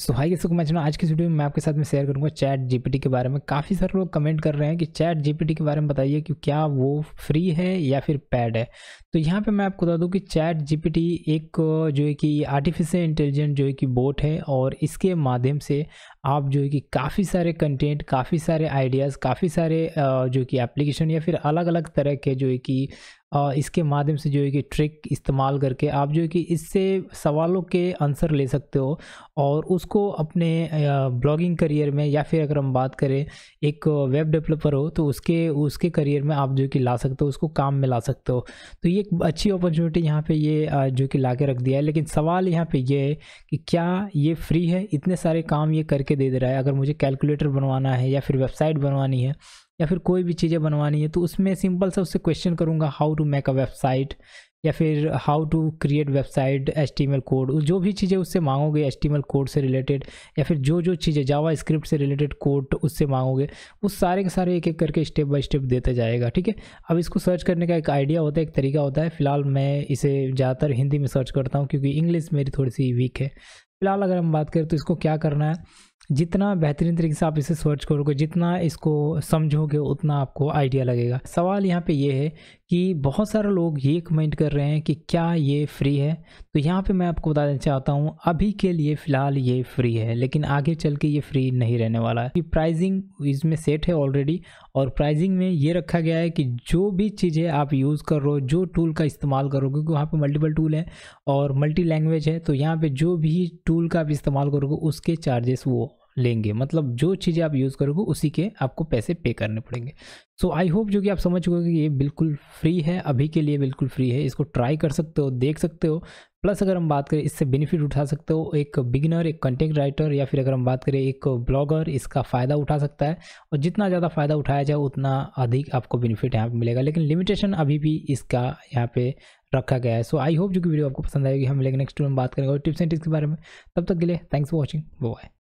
सो high किसको मैं आज की वीडियो में मैं आपके साथ में शेयर करूंगा चैट जीपीटी के बारे में काफ़ी सारे लोग कमेंट कर रहे हैं कि चैट जीपीटी के बारे में बताइए कि क्या वो फ्री है या फिर पैड है तो यहाँ पे मैं आपको बता दूँ कि चैट जीपीटी एक जो है कि आर्टिफिशियल इंटेलिजेंट जो है कि बोट है और इसके माध्यम से आप जो है कि काफ़ी सारे कंटेंट काफ़ी सारे आइडियाज़ काफ़ी सारे जो कि एप्लीकेशन या फिर अलग अलग तरह के जो है कि इसके माध्यम से जो है कि ट्रिक इस्तेमाल करके आप जो है कि इससे सवालों के आंसर ले सकते हो और उसको अपने ब्लॉगिंग करियर में या फिर अगर हम बात करें एक वेब डेवलपर हो तो उसके उसके करियर में आप जो कि ला सकते हो उसको काम में ला सकते हो तो ये एक अच्छी अपॉर्चुनिटी यहाँ पे ये जो कि ला के रख दिया है लेकिन सवाल यहाँ पे ये है कि क्या ये फ्री है इतने सारे काम ये करके के दे दे रहा है अगर मुझे कैलकुलेटर बनवाना है या फिर वेबसाइट बनवानी है या फिर कोई भी चीज़ें बनवानी है तो उसमें सिंपल सा उससे क्वेश्चन करूँगा how to make a website या फिर how to create website H code जो भी चीज़ें उससे मांगोगे एच कोड से रिलेटेड या फिर जो जो चीज़ें जावा स्क्रिप्ट से रिलेटेड कोड उससे मांगोगे वो सारे के सारे एक एक करके स्टेप बाय स्टेप देता जाएगा ठीक है अब इसको सर्च करने का एक आइडिया होता है एक तरीका होता है फिलहाल मैं इसे ज़्यादातर हिंदी में सर्च करता हूँ क्योंकि इंग्लिश मेरी थोड़ी सी वीक है फिलहाल अगर हम बात करें तो इसको क्या करना है जितना बेहतरीन तरीके से आप इसे सर्च करोगे जितना इसको समझोगे उतना आपको आइडिया लगेगा सवाल यहाँ पे ये है कि बहुत सारे लोग ये कमेंट कर रहे हैं कि क्या ये फ्री है तो यहाँ पे मैं आपको बताना चाहता हूँ अभी के लिए फ़िलहाल ये फ्री है लेकिन आगे चल के ये फ्री नहीं रहने वाला है प्राइजिंग इसमें सेट है ऑलरेडी और प्राइजिंग में ये रखा गया है कि जो भी चीज़ें आप यूज़ कर रहे हो जो टूल का इस्तेमाल करोगे क्योंकि वहाँ पर मल्टीपल टूल है और मल्टी लैंग्वेज है तो यहाँ पर जो भी टूल का आप इस्तेमाल करोगे उसके चार्जेस वो लेंगे मतलब जो चीज़ें आप यूज़ करोगे उसी के आपको पैसे पे करने पड़ेंगे सो आई होप जो कि आप समझ चुके कि ये बिल्कुल फ्री है अभी के लिए बिल्कुल फ्री है इसको ट्राई कर सकते हो देख सकते हो प्लस अगर हम बात करें इससे बेनिफिट उठा सकते हो एक बिगिनर एक कंटेंट राइटर या फिर अगर हम बात करें एक ब्लॉगर इसका फ़ायदा उठा सकता है और जितना ज़्यादा फ़ायदा उठाया जाए उतना अधिक आपको बेनिफिट यहाँ पर मिलेगा लेकिन लिमिटेशन अभी भी इसका यहाँ पे रखा गया है सो आई होप जो कि वीडियो आपको पसंद आएगी हम लेकिन नेक्स्ट में बात करेंगे और टिप्स एंड टिप्स के बारे में तब तक के लिए थैंक्स फॉर वॉचिंग बाय